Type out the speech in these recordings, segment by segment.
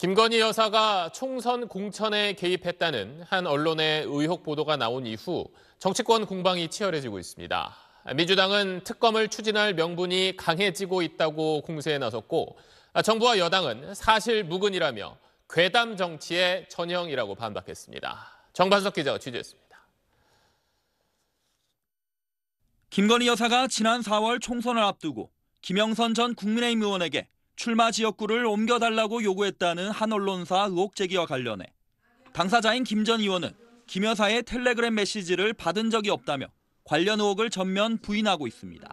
김건희 여사가 총선 공천에 개입했다는 한 언론의 의혹 보도가 나온 이후 정치권 공방이 치열해지고 있습니다. 민주당은 특검을 추진할 명분이 강해지고 있다고 공세에 나섰고 정부와 여당은 사실 무근이라며 괴담 정치의 전형이라고 반박했습니다. 정반석 기자가 취재했습니다. 김건희 여사가 지난 4월 총선을 앞두고 김영선 전 국민의힘 의원에게 출마 지역구를 옮겨달라고 요구했다는 한 언론사 의혹 제기와 관련해 당사자인 김전 의원은 김 여사의 텔레그램 메시지를 받은 적이 없다며 관련 의혹을 전면 부인하고 있습니다.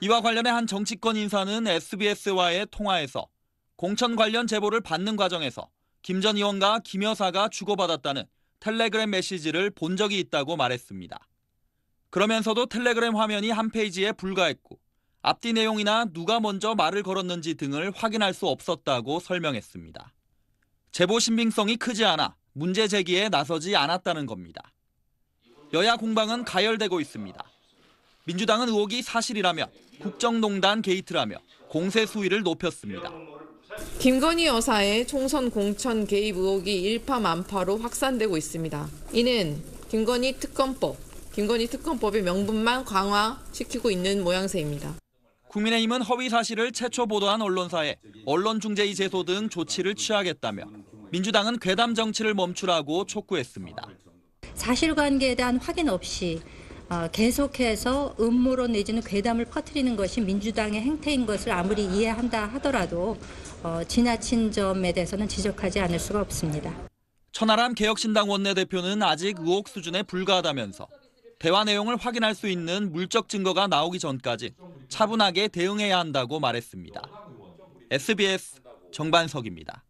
이와 관련해 한 정치권 인사는 SBS와의 통화에서 공천 관련 제보를 받는 과정에서 김전 의원과 김 여사가 주고받았다는 텔레그램 메시지를 본 적이 있다고 말했습니다. 그러면서도 텔레그램 화면이 한 페이지에 불과했고 앞뒤 내용이나 누가 먼저 말을 걸었는지 등을 확인할 수 없었다고 설명했습니다. 제보 신빙성이 크지 않아 문제 제기에 나서지 않았다는 겁니다. 여야 공방은 가열되고 있습니다. 민주당은 의혹이 사실이라며 국정농단 게이트라며 공세 수위를 높였습니다. 김건희 여사의 총선 공천 개입 의혹이 일파만파로 확산되고 있습니다. 이는 김건희 특검법, 김건희 특검법의 명분만 강화시키고 있는 모양새입니다. 국민의힘은 허위 사실을 최초 보도한 언론사에 언론중재위 제소 등 조치를 취하겠다며 민주당은 괴담 정치를 멈추라고 촉구했습니다. 사실관계에 대한 확인 없이 어, 계속해서 음모론 내지는 괴담을 퍼뜨리는 것이 민주당의 행태인 것을 아무리 이해한다 하더라도 어, 지나친 점에 대해서는 지적하지 않을 수가 없습니다. 천하람 개혁신당 원내대표는 아직 의혹 수준에 불과하다면서 대화 내용을 확인할 수 있는 물적 증거가 나오기 전까지 차분하게 대응해야 한다고 말했습니다. SBS 정반석입니다.